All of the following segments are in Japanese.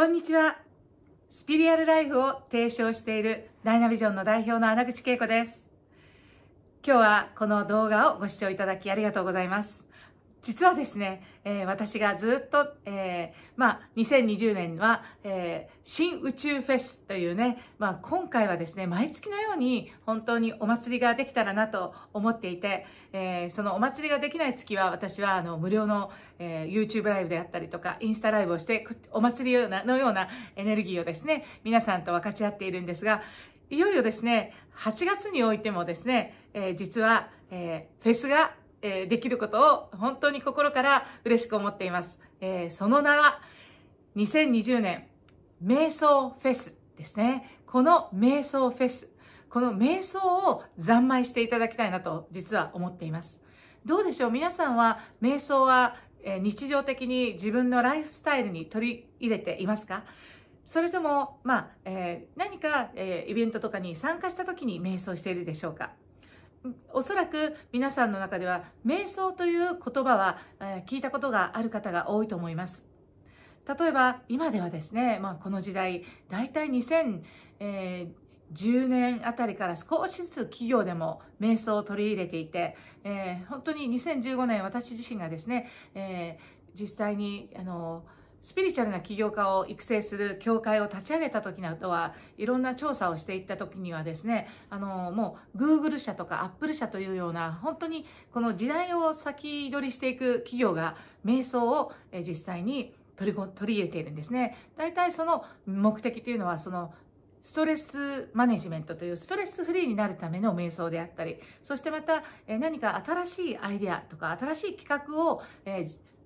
こんにちは。スピリアルライフを提唱しているダイナビジョンの代表の穴口恵子です。今日はこの動画をご視聴いただきありがとうございます。実はですね、えー、私がずっと、えー、まあ、2020年は、えー、新宇宙フェスというね、まあ、今回はですね、毎月のように本当にお祭りができたらなと思っていて、えそのお祭りができない月は私はあの無料の、え YouTube ライブであったりとか、インスタライブをして、お祭りのようなエネルギーをですね、皆さんと分かち合っているんですが、いよいよですね、8月においてもですね、え実は、えフェスがえー、できることを本当に心から嬉しく思っています。えー、その名は、2020年、瞑想フェスですね。この瞑想フェス、この瞑想を三昧していただきたいなと実は思っています。どうでしょう皆さんは瞑想はえ日常的に自分のライフスタイルに取り入れていますかそれとも、まあえー、何か、えー、イベントとかに参加した時に瞑想しているでしょうかおそらく皆さんの中では瞑想という言葉は、聞いたことがある方が多いと思います例えば今ではですね、まあ、この時代大体2010、え年あたりから少しずつ企業でも瞑想を取り入れていて、えー、本当に2015年私自身がですね、え実際にあのスピリチュアルな起業家を育成する協会を立ち上げた時などはいろんな調査をしていった時にはですねあのもう Google 社とか Apple 社というような本当にこの時代を先取りしていく企業が瞑想を実際に取り取り入れているんですね。大体その目的というのはそのストレスマネジメントというストレスフリーになるための瞑想であったりそしてまた何か新しいアイデアとか新しい企画を、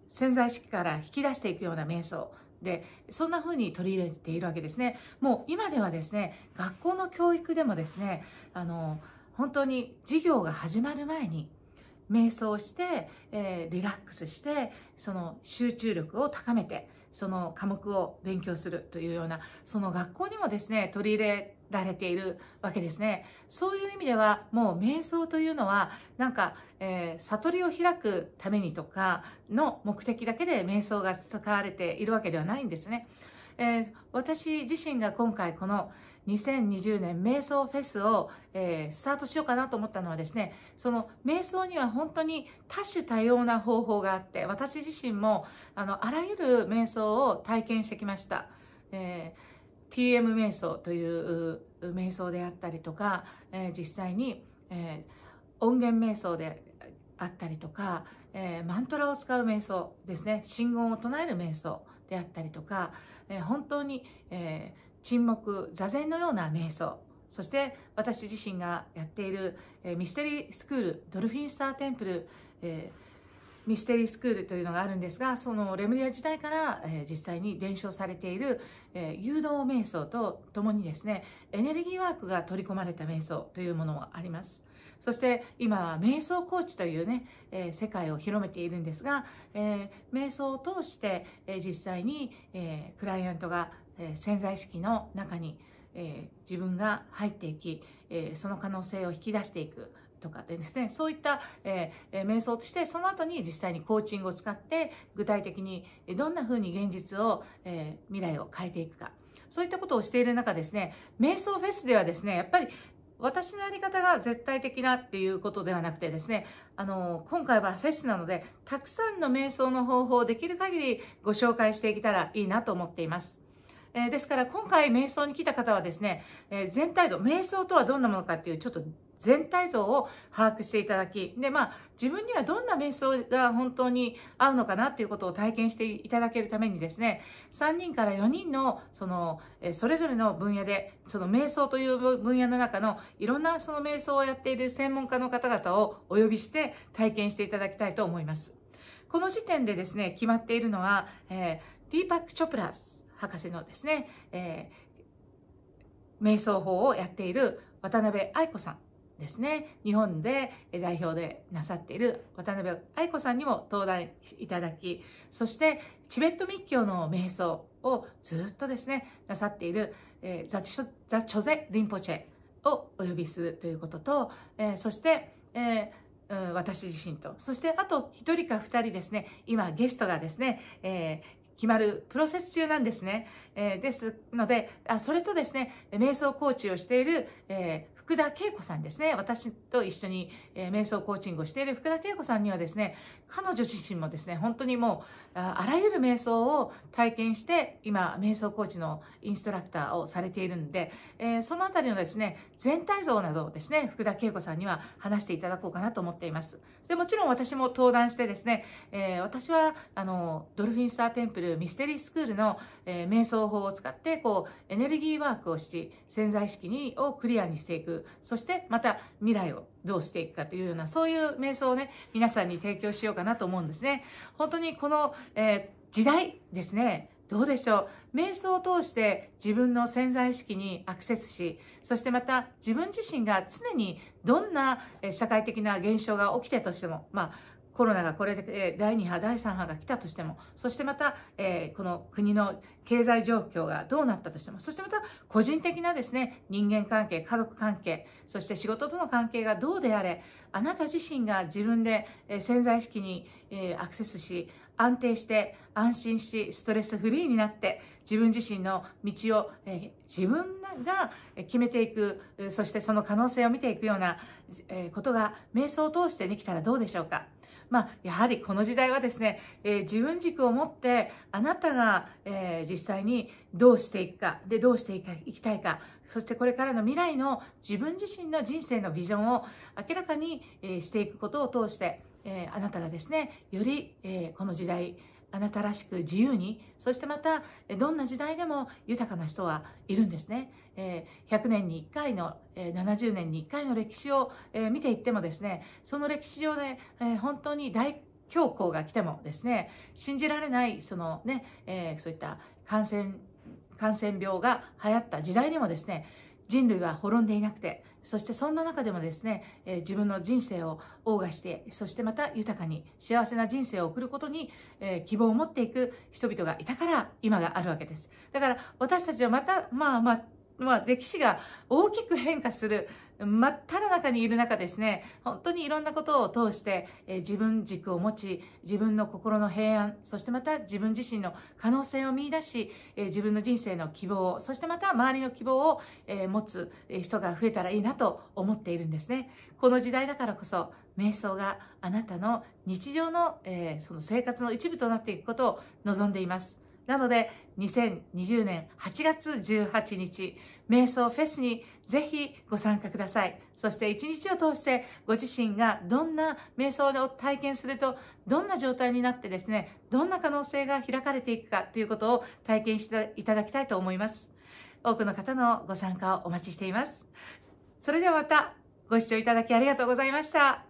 潜在意識から引き出していくような瞑想でそんな風に取り入れているわけですねもう今ではですね学校の教育でもですねあの本当に授業が始まる前に瞑想して、えー、リラックスしてその集中力を高めてその科目を勉強するというようなその学校にもですね取り入れられているわけですね。そういう意味ではもう瞑想というのはなんか、えー、悟りを開くためにとかの目的だけで瞑想が使われているわけではないんですね。えー、私自身が今回この2020年瞑想フェスを、えー、スタートしようかなと思ったのはですねその瞑想には本当に多種多様な方法があって私自身もあのあらゆる瞑想を体験してきました。えー TM 瞑想という瞑想であったりとか、えー、実際に、えー、音源瞑想であったりとか、えー、マントラを使う瞑想ですね信言を唱える瞑想であったりとか、え本当に、え沈黙座禅のような瞑想そして私自身がやっている、えミステリースクールドルフィンスターテンプル、えーミステリースクールというのがあるんですがそのレムリア時代から、えー、実際に伝承されている、えー、誘導瞑想とともにですねエネルギーワークが取り込まれた瞑想というものもあります。そして今は瞑想コーチというね、えー、世界を広めているんですが、えー、瞑想を通して、えー、実際に、えー、クライアントが、えー、潜在意識の中に、えー、自分が入っていき、えー、その可能性を引き出していくとかでですね、そういった、えー、瞑想として、その後に実際にコーチングを使って、具体的にどんな風に現実を、えー、未来を変えていくか。そういったことをしている中ですね、瞑想フェスではですね、やっぱり私のやり方が絶対的なっていうことではなくてですね、あの、今回はフェスなので、たくさんの瞑想の方法をできる限りご紹介していけたらいいなと思っています。えー、ですから今回瞑想に来た方はですね、えー、全体像、瞑想とはどんなものかっていうちょっと全体像を把握していただき、で、まあ、自分にはどんな瞑想が本当に合うのかなということを体験していただけるためにですね、3人から4人の、その、えそれぞれの分野で、その瞑想という分野の中のいろんなその瞑想をやっている専門家の方々をお呼びして体験していただきたいと思います。この時点でですね、決まっているのは、えー、ディーパック・チョプラス博士のですね、えー、瞑想法をやっている渡辺愛子さんですね日本で代表でなさっている渡辺愛子さんにも登壇いただきそしてチベット密教の瞑想をずっとですねなさっている、えー、ザチョゼ・リンポチェをお呼びするということと、えー、そして、えー、私自身とそしてあと1人か2人ですね今ゲストがですね、えー、決まるプロセス中なんですね。えー、ですのであ、それとですね、瞑想コーチをしている、えー、福田恵子さんですね。私と一緒に、えー、瞑想コーチングをしている福田恵子さんにはですね、彼女自身もですね、本当にもう、ああらゆる瞑想を体験して、今、瞑想コーチのインストラクターをされているので、えそのあたりのですね、全体像などをですね、福田恵子さんには話していただこうかなと思っています。でもちろん私も登壇してですね、え私は、あの、ドルフィンスターテンプルるミステリースクールの、えー、瞑想法を使ってこうエネルギーワークをし潜在意識にをクリアにしていくそしてまた未来をどうしていくかというようなそういう瞑想をね皆さんに提供しようかなと思うんですね。本当にこの、えー、時代ですねどうでしょう瞑想を通して自分の潜在意識にアクセスしそしてまた自分自身が常にどんな社会的な現象が起きてとしてもまあコロナがこれで第2波、第3波が来たとしても、そしてまた、えー、この国の経済状況がどうなったとしても、そしてまた個人的なですね、人間関係、家族関係、そして仕事との関係がどうであれ、あなた自身が自分で潜在意識にアクセスし、安定して安心し、ストレスフリーになって、自分自身の道を、え自分が決めていく、そしてその可能性を見ていくような、えことが瞑想を通してできたらどうでしょうか。まあ、やはりこの時代はですね、えー、自分軸を持ってあなたが、えー、実際にどうしていくかでどうしていきたいかそしてこれからの未来の自分自身の人生のビジョンを明らかに、えー、していくことを通して、えあなたがですねより、えこの時代あなたらしく自由にそしてまたどんな時代でも豊かな人はいるんですね、え100年に1回の、え70年に1回の歴史を、え見ていってもですねその歴史上で、え本当に大恐慌が来てもですね信じられないそのね、えそういった感染感染病が流行った時代にもですね人類は滅んでいなくてそしてそんな中でもですね、え自分の人生を謳歌して、そしてまた豊かに幸せな人生を送ることに、え希望を持っていく人々がいたから今があるわけです。だから私たちはまた、まあまあ、まあ、歴史が大きく変化する真っただ中にいる中ですね本当にいろんなことを通して、えー、自分軸を持ち自分の心の平安そしてまた自分自身の可能性を見いだし、えー、自分の人生の希望そしてまた周りの希望を、えー、持つ人が増えたらいいなと思っているんですね。この時代だからこそ瞑想があなたの日常の、えその生活の一部となっていくことを望んでいます。なので、2020年8月18日、瞑想フェスにぜひご参加ください。そして一日を通してご自身がどんな瞑想を体験すると、どんな状態になってですね、どんな可能性が開かれていくかということを体験していただきたいと思います。多くの方のご参加をお待ちしています。それではまたご視聴いただきありがとうございました。